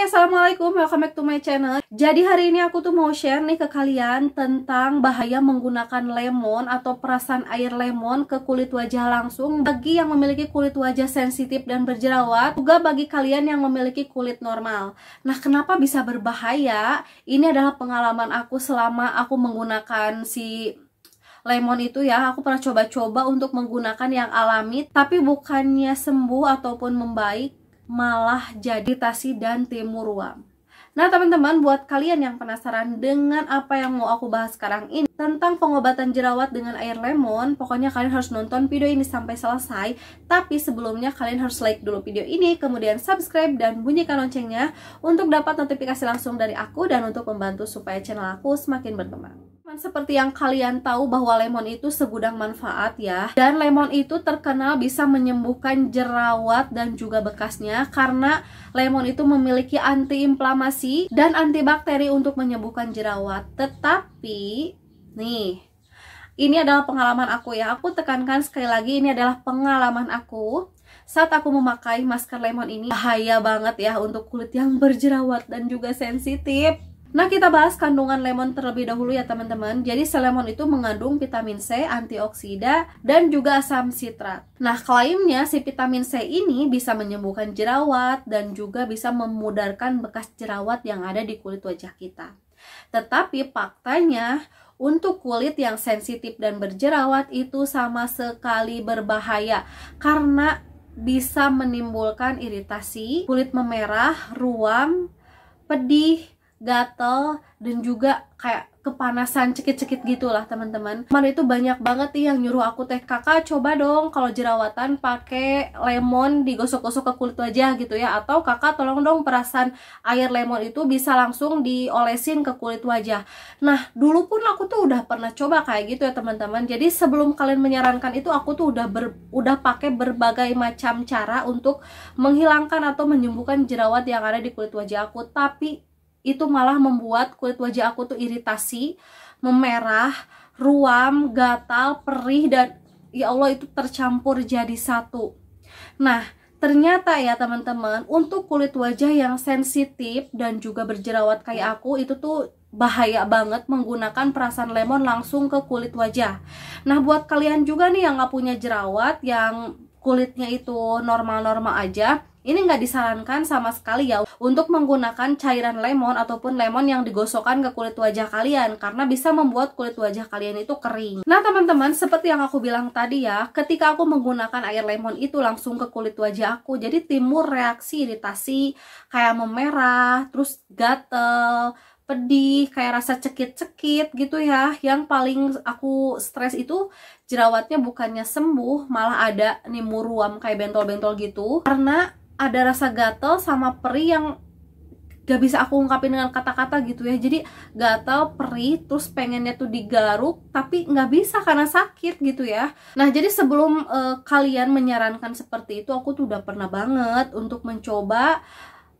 Ya, assalamualaikum welcome back to my channel Jadi hari ini aku tuh mau share nih ke kalian Tentang bahaya menggunakan lemon atau perasan air lemon ke kulit wajah langsung Bagi yang memiliki kulit wajah sensitif dan berjerawat Juga bagi kalian yang memiliki kulit normal Nah kenapa bisa berbahaya? Ini adalah pengalaman aku selama aku menggunakan si lemon itu ya aku pernah coba-coba untuk menggunakan yang alami tapi bukannya sembuh ataupun membaik malah jadi Tasi dan timur ruam. Nah teman-teman buat kalian yang penasaran dengan apa yang mau aku bahas sekarang ini Tentang pengobatan jerawat dengan air lemon Pokoknya kalian harus nonton video ini sampai selesai Tapi sebelumnya kalian harus like dulu video ini Kemudian subscribe dan bunyikan loncengnya Untuk dapat notifikasi langsung dari aku Dan untuk membantu supaya channel aku semakin berkembang seperti yang kalian tahu bahwa lemon itu segudang manfaat ya Dan lemon itu terkenal bisa menyembuhkan jerawat dan juga bekasnya Karena lemon itu memiliki antiinflamasi dan antibakteri untuk menyembuhkan jerawat Tetapi, nih ini adalah pengalaman aku ya Aku tekankan sekali lagi ini adalah pengalaman aku saat aku memakai masker lemon ini bahaya banget ya untuk kulit yang berjerawat dan juga sensitif Nah, kita bahas kandungan lemon terlebih dahulu ya teman-teman. Jadi, selemon itu mengandung vitamin C, antioksida, dan juga asam sitrat. Nah, klaimnya si vitamin C ini bisa menyembuhkan jerawat dan juga bisa memudarkan bekas jerawat yang ada di kulit wajah kita. Tetapi faktanya, untuk kulit yang sensitif dan berjerawat itu sama sekali berbahaya karena bisa menimbulkan iritasi, kulit memerah, ruam, pedih, gatel dan juga kayak kepanasan cekit-cekit gitulah teman-teman. Kemarin itu banyak banget nih yang nyuruh aku teh kakak coba dong kalau jerawatan pakai lemon digosok-gosok ke kulit wajah gitu ya atau kakak tolong dong perasan air lemon itu bisa langsung diolesin ke kulit wajah. Nah dulu pun aku tuh udah pernah coba kayak gitu ya teman-teman. Jadi sebelum kalian menyarankan itu aku tuh udah ber, udah pakai berbagai macam cara untuk menghilangkan atau menyembuhkan jerawat yang ada di kulit wajah aku. Tapi itu malah membuat kulit wajah aku tuh iritasi, memerah, ruam, gatal, perih dan ya Allah itu tercampur jadi satu. Nah, ternyata ya teman-teman, untuk kulit wajah yang sensitif dan juga berjerawat kayak ya. aku itu tuh bahaya banget menggunakan perasan lemon langsung ke kulit wajah. Nah, buat kalian juga nih yang nggak punya jerawat, yang kulitnya itu normal-normal aja, ini nggak disarankan sama sekali ya untuk menggunakan cairan lemon ataupun lemon yang digosokkan ke kulit wajah kalian karena bisa membuat kulit wajah kalian itu kering. Nah teman-teman seperti yang aku bilang tadi ya ketika aku menggunakan air lemon itu langsung ke kulit wajah aku jadi timur reaksi iritasi kayak memerah terus gatel pedih, kayak rasa cekit-cekit gitu ya. Yang paling aku stres itu jerawatnya bukannya sembuh, malah ada nih muruam kayak bentol-bentol gitu. Karena ada rasa gatel sama perih yang gak bisa aku ungkapin dengan kata-kata gitu ya jadi gatal perih terus pengennya tuh digaruk tapi nggak bisa karena sakit gitu ya nah jadi sebelum uh, kalian menyarankan seperti itu aku tuh udah pernah banget untuk mencoba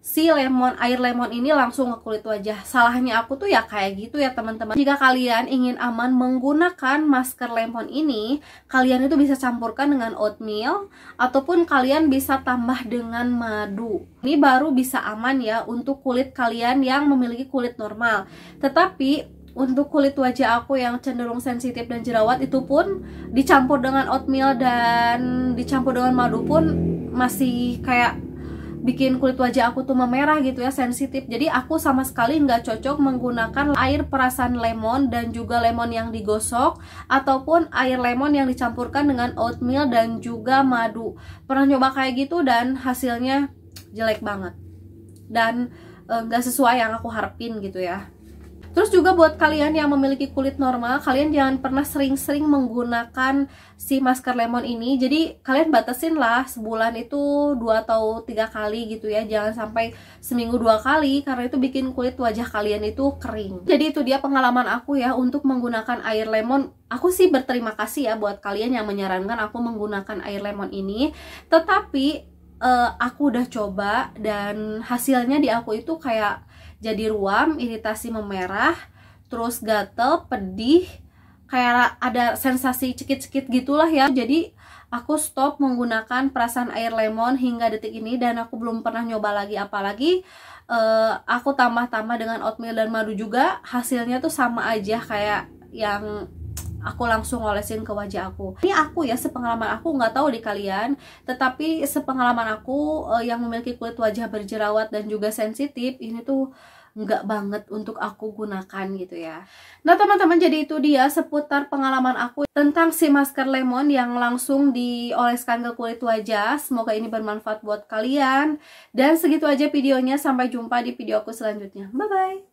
si lemon air lemon ini langsung ke kulit wajah salahnya aku tuh ya kayak gitu ya teman-teman jika kalian ingin aman menggunakan masker lemon ini kalian itu bisa campurkan dengan oatmeal ataupun kalian bisa tambah dengan madu ini baru bisa aman ya untuk kulit kalian yang memiliki kulit normal tetapi untuk kulit wajah aku yang cenderung sensitif dan jerawat itu pun dicampur dengan oatmeal dan dicampur dengan madu pun masih kayak bikin kulit wajah aku tuh memerah gitu ya sensitif jadi aku sama sekali nggak cocok menggunakan air perasan lemon dan juga lemon yang digosok ataupun air lemon yang dicampurkan dengan oatmeal dan juga madu pernah nyoba kayak gitu dan hasilnya jelek banget dan eh, nggak e, sesuai yang aku harapin gitu ya Terus juga buat kalian yang memiliki kulit normal, kalian jangan pernah sering-sering menggunakan si masker lemon ini. Jadi kalian batasin lah sebulan itu dua atau tiga kali gitu ya. Jangan sampai seminggu dua kali karena itu bikin kulit wajah kalian itu kering. Jadi itu dia pengalaman aku ya untuk menggunakan air lemon. Aku sih berterima kasih ya buat kalian yang menyarankan aku menggunakan air lemon ini. Tetapi uh, aku udah coba dan hasilnya di aku itu kayak jadi ruam, iritasi memerah, terus gatel, pedih, kayak ada sensasi cekit-cekit gitulah ya. Jadi aku stop menggunakan perasan air lemon hingga detik ini dan aku belum pernah nyoba lagi apalagi uh, aku tambah-tambah dengan oatmeal dan madu juga hasilnya tuh sama aja kayak yang aku langsung olesin ke wajah aku ini aku ya sepengalaman aku nggak tahu di kalian tetapi sepengalaman aku uh, yang memiliki kulit wajah berjerawat dan juga sensitif ini tuh nggak banget untuk aku gunakan gitu ya Nah teman-teman jadi itu dia seputar pengalaman aku tentang si masker lemon yang langsung dioleskan ke kulit wajah Semoga ini bermanfaat buat kalian Dan segitu aja videonya sampai jumpa di video aku selanjutnya Bye-bye